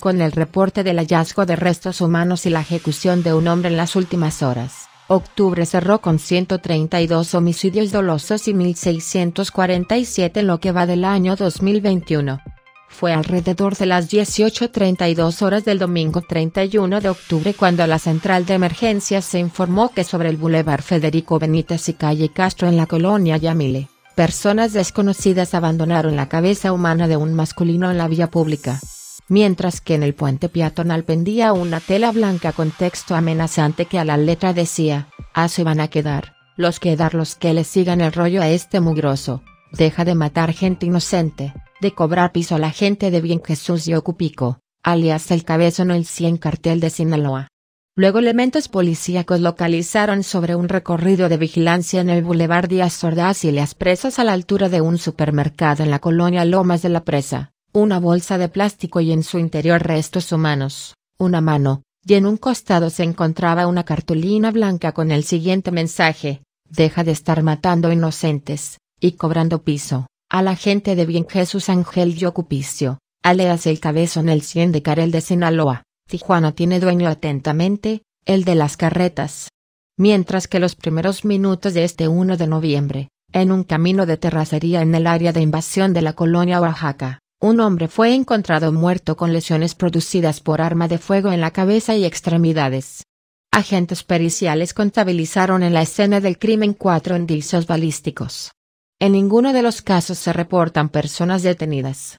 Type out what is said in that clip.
Con el reporte del hallazgo de restos humanos y la ejecución de un hombre en las últimas horas, octubre cerró con 132 homicidios dolosos y 1.647 en lo que va del año 2021. Fue alrededor de las 18.32 horas del domingo 31 de octubre cuando la central de emergencias se informó que sobre el bulevar Federico Benítez y calle Castro en la colonia Yamile, personas desconocidas abandonaron la cabeza humana de un masculino en la vía pública mientras que en el puente peatonal pendía una tela blanca con texto amenazante que a la letra decía, «Ah se van a quedar, los quedar los que le sigan el rollo a este mugroso, deja de matar gente inocente, de cobrar piso a la gente de bien Jesús y Ocupico, alias el cabezón o el cien cartel de Sinaloa». Luego elementos policíacos localizaron sobre un recorrido de vigilancia en el Boulevard Díaz Ordaz y las presas a la altura de un supermercado en la colonia Lomas de la Presa, una bolsa de plástico y en su interior restos humanos, una mano, y en un costado se encontraba una cartulina blanca con el siguiente mensaje, deja de estar matando inocentes, y cobrando piso, a la gente de bien Jesús Ángel Yocupicio, aléase el cabezón el 100 de Carel de Sinaloa, Tijuana tiene dueño atentamente, el de las carretas. Mientras que los primeros minutos de este 1 de noviembre, en un camino de terracería en el área de invasión de la colonia Oaxaca, un hombre fue encontrado muerto con lesiones producidas por arma de fuego en la cabeza y extremidades. Agentes periciales contabilizaron en la escena del crimen cuatro indicios balísticos. En ninguno de los casos se reportan personas detenidas.